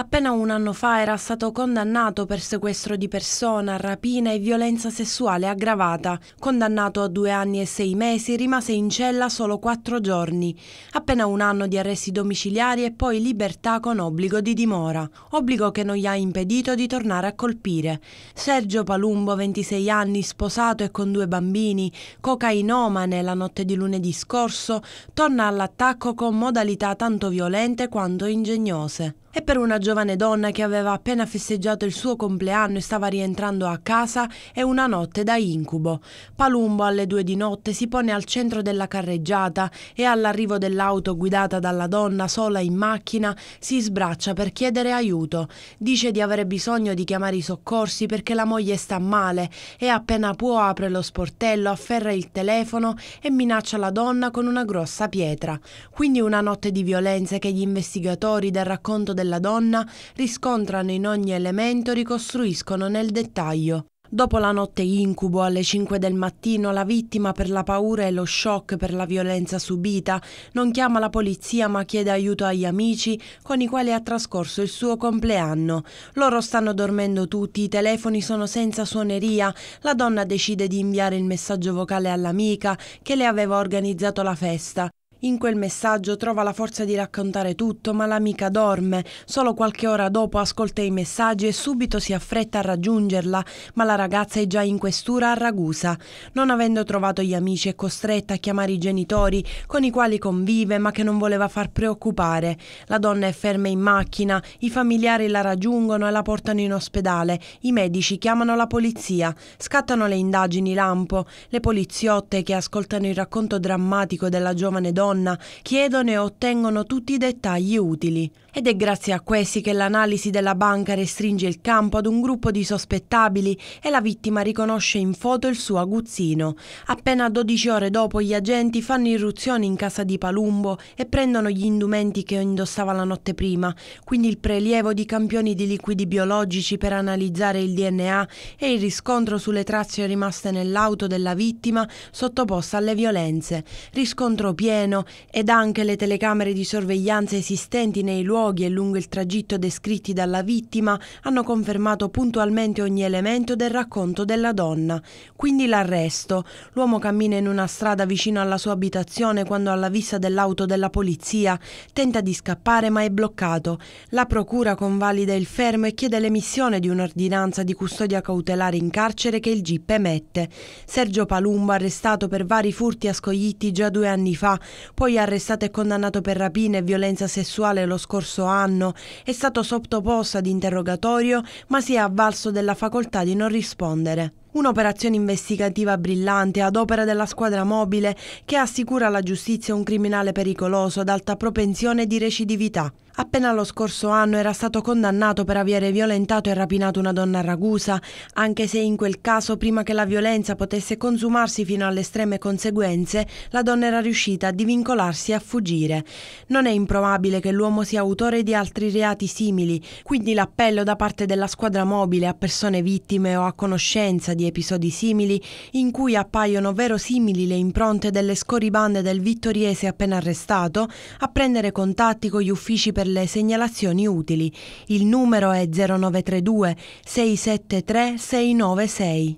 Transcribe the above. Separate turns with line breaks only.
Appena un anno fa era stato condannato per sequestro di persona, rapina e violenza sessuale aggravata. Condannato a due anni e sei mesi, rimase in cella solo quattro giorni. Appena un anno di arresti domiciliari e poi libertà con obbligo di dimora. Obbligo che non gli ha impedito di tornare a colpire. Sergio Palumbo, 26 anni, sposato e con due bambini, cocainomane la notte di lunedì scorso, torna all'attacco con modalità tanto violente quanto ingegnose. E per una giornata giovane donna che aveva appena festeggiato il suo compleanno e stava rientrando a casa è una notte da incubo. Palumbo alle due di notte si pone al centro della carreggiata e all'arrivo dell'auto guidata dalla donna sola in macchina si sbraccia per chiedere aiuto. Dice di avere bisogno di chiamare i soccorsi perché la moglie sta male e appena può apre lo sportello, afferra il telefono e minaccia la donna con una grossa pietra. Quindi una notte di violenza che gli investigatori del racconto della donna Verona riscontrano in ogni elemento ricostruiscono nel dettaglio. Dopo la notte incubo alle 5 del mattino la vittima per la paura e lo shock per la violenza subita non chiama la polizia ma chiede aiuto agli amici con i quali ha trascorso il suo compleanno. Loro stanno dormendo tutti, i telefoni sono senza suoneria, la donna decide di inviare il messaggio vocale all'amica che le aveva organizzato la festa. In quel messaggio trova la forza di raccontare tutto, ma l'amica dorme. Solo qualche ora dopo ascolta i messaggi e subito si affretta a raggiungerla, ma la ragazza è già in questura a Ragusa. Non avendo trovato gli amici è costretta a chiamare i genitori, con i quali convive ma che non voleva far preoccupare. La donna è ferma in macchina, i familiari la raggiungono e la portano in ospedale, i medici chiamano la polizia, scattano le indagini lampo, le poliziotte che ascoltano il racconto drammatico della giovane donna donna chiedono e ottengono tutti i dettagli utili. Ed è grazie a questi che l'analisi della banca restringe il campo ad un gruppo di sospettabili e la vittima riconosce in foto il suo aguzzino. Appena 12 ore dopo gli agenti fanno irruzione in casa di Palumbo e prendono gli indumenti che indossava la notte prima, quindi il prelievo di campioni di liquidi biologici per analizzare il DNA e il riscontro sulle tracce rimaste nell'auto della vittima sottoposta alle violenze. Riscontro pieno Torino ed anche le telecamere di sorveglianza esistenti nei luoghi e lungo il tragitto descritti dalla vittima hanno confermato puntualmente ogni elemento del racconto della donna. Quindi l'arresto. L'uomo cammina in una strada vicino alla sua abitazione quando alla vista dell'auto della polizia tenta di scappare ma è bloccato. La procura convalida il fermo e chiede l'emissione di un'ordinanza di custodia cautelare in carcere che il GIP emette. Sergio Palumbo, arrestato per vari furti a Scoglitti già due anni fa, poi arrestato e condannato per rapina e violenza sessuale lo scorso anno, è stato sottoposto ad interrogatorio ma si è avvalso della facoltà di non rispondere. Un'operazione investigativa brillante ad opera della squadra mobile che assicura alla giustizia un criminale pericoloso ad alta propensione di recidività. Appena lo scorso anno era stato condannato per avere violentato e rapinato una donna a Ragusa, anche se in quel caso prima che la violenza potesse consumarsi fino alle estreme conseguenze, la donna era riuscita a divincolarsi e a fuggire. Non è improbabile che l'uomo sia autore di altri reati simili, quindi l'appello da parte della squadra mobile a persone vittime o a conoscenza di episodi simili in cui appaiono verosimili le impronte delle scoribande del vittoriese appena arrestato, a prendere contatti con gli uffici per le segnalazioni utili. Il numero è 0932 673 696.